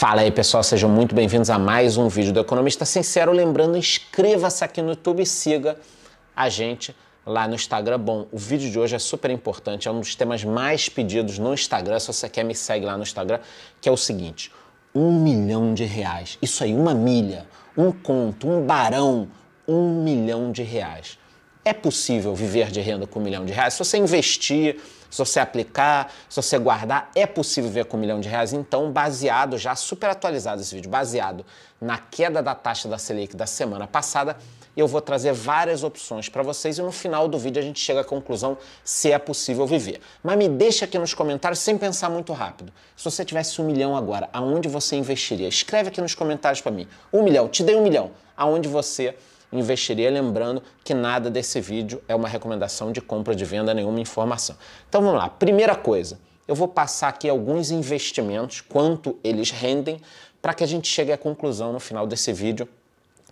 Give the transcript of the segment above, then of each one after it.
Fala aí pessoal, sejam muito bem-vindos a mais um vídeo do Economista Sincero. Lembrando, inscreva-se aqui no YouTube e siga a gente lá no Instagram. Bom, o vídeo de hoje é super importante, é um dos temas mais pedidos no Instagram. Se você quer, me segue lá no Instagram, que é o seguinte: um milhão de reais. Isso aí, uma milha, um conto, um barão, um milhão de reais. É possível viver de renda com um milhão de reais? Se você investir se você aplicar, se você guardar, é possível ver com um milhão de reais. Então, baseado, já super atualizado esse vídeo, baseado na queda da taxa da Selic da semana passada, eu vou trazer várias opções para vocês e no final do vídeo a gente chega à conclusão se é possível viver. Mas me deixa aqui nos comentários sem pensar muito rápido. Se você tivesse um milhão agora, aonde você investiria? Escreve aqui nos comentários para mim. Um milhão, te dei um milhão. Aonde você investiria. Lembrando que nada desse vídeo é uma recomendação de compra de venda, nenhuma informação. Então vamos lá. Primeira coisa, eu vou passar aqui alguns investimentos, quanto eles rendem, para que a gente chegue à conclusão no final desse vídeo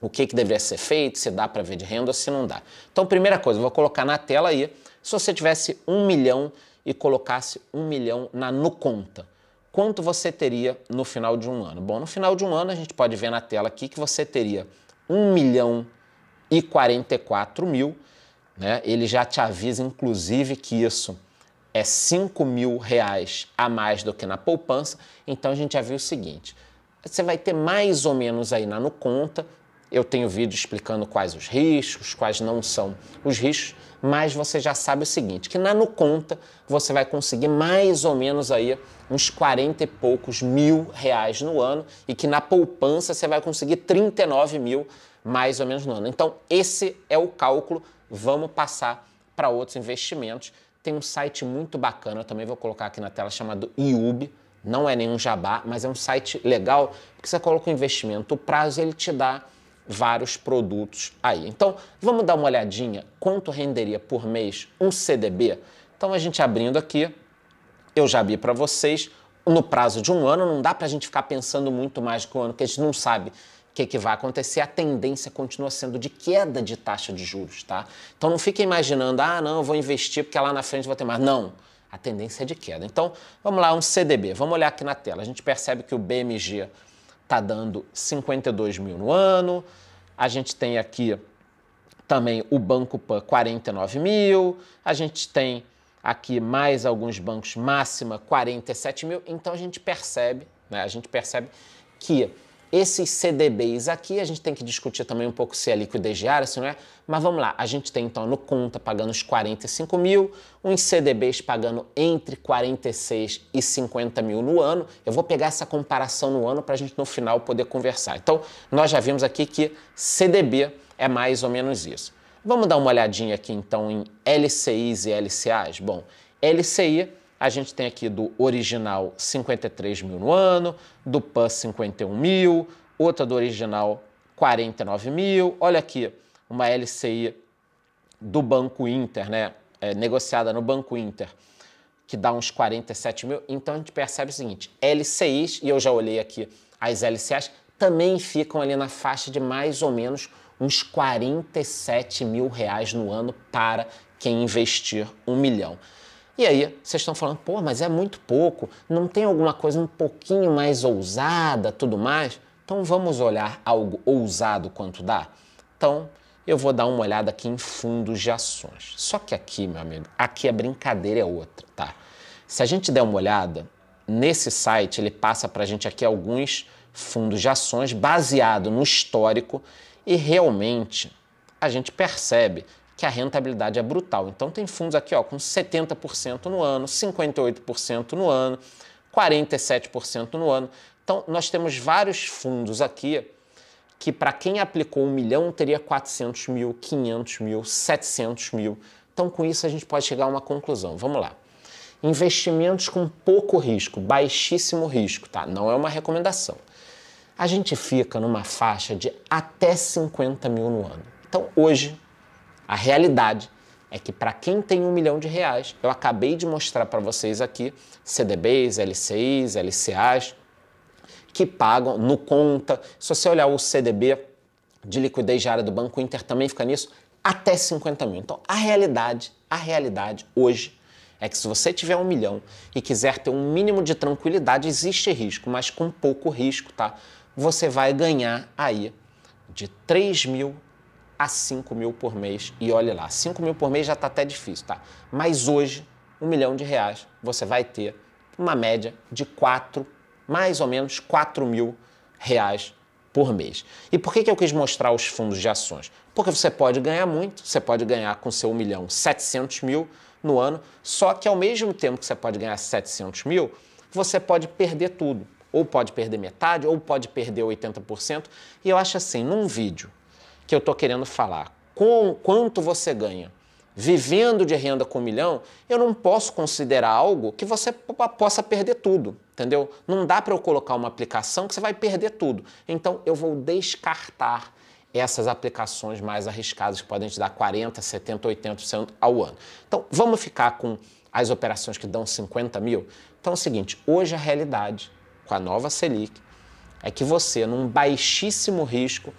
o que, que deveria ser feito, se dá para ver de renda ou se não dá. Então, primeira coisa, vou colocar na tela aí, se você tivesse um milhão e colocasse um milhão na conta quanto você teria no final de um ano? Bom, no final de um ano a gente pode ver na tela aqui que você teria um milhão e 44 mil. Né? Ele já te avisa, inclusive, que isso é 5 mil reais a mais do que na poupança. Então a gente já viu o seguinte: você vai ter mais ou menos aí na no conta. Eu tenho vídeo explicando quais os riscos, quais não são os riscos, mas você já sabe o seguinte: que na no conta você vai conseguir mais ou menos aí uns 40 e poucos mil reais no ano e que na poupança você vai conseguir 39 mil mais ou menos no ano. Então, esse é o cálculo. Vamos passar para outros investimentos. Tem um site muito bacana, também vou colocar aqui na tela, chamado IUB. Não é nenhum jabá, mas é um site legal, porque você coloca o investimento, o prazo ele te dá vários produtos aí. Então, vamos dar uma olhadinha quanto renderia por mês um CDB? Então, a gente abrindo aqui, eu já abri para vocês, no prazo de um ano, não dá para a gente ficar pensando muito mais que um ano, porque a gente não sabe que, que vai acontecer? A tendência continua sendo de queda de taxa de juros, tá? Então não fique imaginando, ah, não, eu vou investir porque lá na frente vou ter mais. Não. A tendência é de queda. Então, vamos lá, um CDB. Vamos olhar aqui na tela. A gente percebe que o BMG está dando 52 mil no ano. A gente tem aqui também o Banco Pan 49 mil. A gente tem aqui mais alguns bancos máxima 47 mil. Então a gente percebe, né? A gente percebe que esses CDBs aqui, a gente tem que discutir também um pouco se é liquidez diária, se não é, mas vamos lá. A gente tem então no conta pagando os 45 mil, uns CDBs pagando entre 46 e 50 mil no ano. Eu vou pegar essa comparação no ano para a gente no final poder conversar. Então, nós já vimos aqui que CDB é mais ou menos isso. Vamos dar uma olhadinha aqui então em LCIs e LCAs? Bom, LCI a gente tem aqui do original 53 mil no ano, do PAN 51 mil, outra do original 49 mil. Olha aqui uma LCI do Banco Inter, né? É, negociada no Banco Inter, que dá uns 47 mil. Então a gente percebe o seguinte: LCIs, e eu já olhei aqui as LCAs, também ficam ali na faixa de mais ou menos uns 47 mil reais no ano para quem investir um milhão. E aí vocês estão falando, pô, mas é muito pouco, não tem alguma coisa um pouquinho mais ousada, tudo mais? Então vamos olhar algo ousado quanto dá? Então eu vou dar uma olhada aqui em fundos de ações. Só que aqui, meu amigo, aqui a brincadeira é outra, tá? Se a gente der uma olhada, nesse site ele passa para a gente aqui alguns fundos de ações baseado no histórico e realmente a gente percebe que a rentabilidade é brutal. Então tem fundos aqui ó, com 70% no ano, 58% no ano, 47% no ano. Então nós temos vários fundos aqui que para quem aplicou um milhão teria 400 mil, 500 mil, 700 mil. Então com isso a gente pode chegar a uma conclusão. Vamos lá. Investimentos com pouco risco, baixíssimo risco, tá? Não é uma recomendação. A gente fica numa faixa de até 50 mil no ano. Então hoje a realidade é que para quem tem um milhão de reais, eu acabei de mostrar para vocês aqui CDBs, LCIs, LCAs, que pagam no conta. Se você olhar o CDB de liquidez diária do Banco Inter, também fica nisso, até 50 mil. Então, a realidade, a realidade hoje é que se você tiver um milhão e quiser ter um mínimo de tranquilidade, existe risco, mas com pouco risco, tá? Você vai ganhar aí de 3 mil a 5 mil por mês. E olhe lá, 5 mil por mês já está até difícil, tá? Mas hoje, um milhão de reais, você vai ter uma média de 4, mais ou menos 4 mil reais por mês. E por que, que eu quis mostrar os fundos de ações? Porque você pode ganhar muito, você pode ganhar com seu 1 milhão 700 mil no ano, só que ao mesmo tempo que você pode ganhar 700 mil, você pode perder tudo. Ou pode perder metade, ou pode perder 80%. E eu acho assim, num vídeo que eu estou querendo falar. Com quanto você ganha? Vivendo de renda com um milhão, eu não posso considerar algo que você possa perder tudo, entendeu? Não dá para eu colocar uma aplicação que você vai perder tudo. Então eu vou descartar essas aplicações mais arriscadas que podem te dar 40, 70, 80% ao ano. Então vamos ficar com as operações que dão 50 mil? Então é o seguinte: hoje a realidade com a nova Selic é que você, num baixíssimo risco,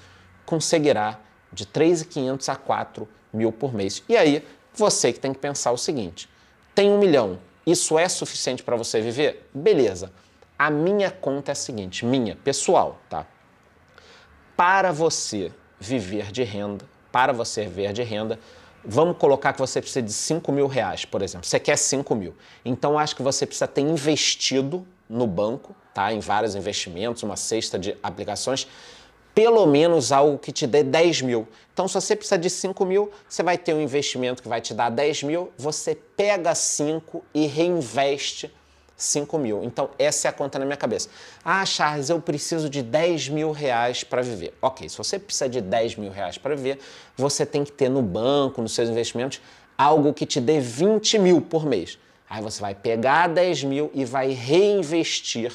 conseguirá de 3.500 a 4 mil por mês. E aí, você que tem que pensar o seguinte, tem um milhão, isso é suficiente para você viver? Beleza. A minha conta é a seguinte, minha, pessoal, tá? Para você viver de renda, para você viver de renda, vamos colocar que você precisa de 5 mil reais, por exemplo. Você quer 5 mil. Então, acho que você precisa ter investido no banco, tá? Em vários investimentos, uma cesta de aplicações, pelo menos algo que te dê 10 mil. Então, se você precisa de 5 mil, você vai ter um investimento que vai te dar 10 mil, você pega 5 e reinveste 5 mil. Então, essa é a conta na minha cabeça. Ah, Charles, eu preciso de 10 mil reais para viver. Ok, se você precisa de 10 mil reais para viver, você tem que ter no banco, nos seus investimentos, algo que te dê 20 mil por mês. Aí você vai pegar 10 mil e vai reinvestir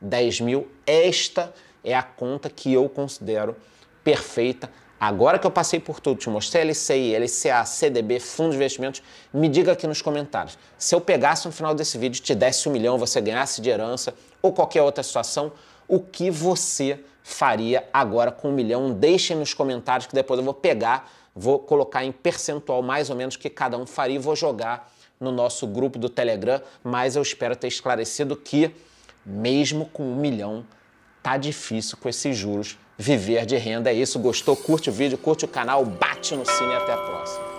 10 mil. Esta é a conta que eu considero perfeita. Agora que eu passei por tudo, te mostrei LCI, LCA, CDB, fundo de investimentos, me diga aqui nos comentários. Se eu pegasse no final desse vídeo, te desse um milhão, você ganhasse de herança ou qualquer outra situação, o que você faria agora com um milhão? Deixem nos comentários que depois eu vou pegar, vou colocar em percentual mais ou menos que cada um faria e vou jogar no nosso grupo do Telegram, mas eu espero ter esclarecido que, mesmo com um milhão, tá difícil com esses juros viver de renda. É isso. Gostou? Curte o vídeo, curte o canal, bate no sino e até a próxima.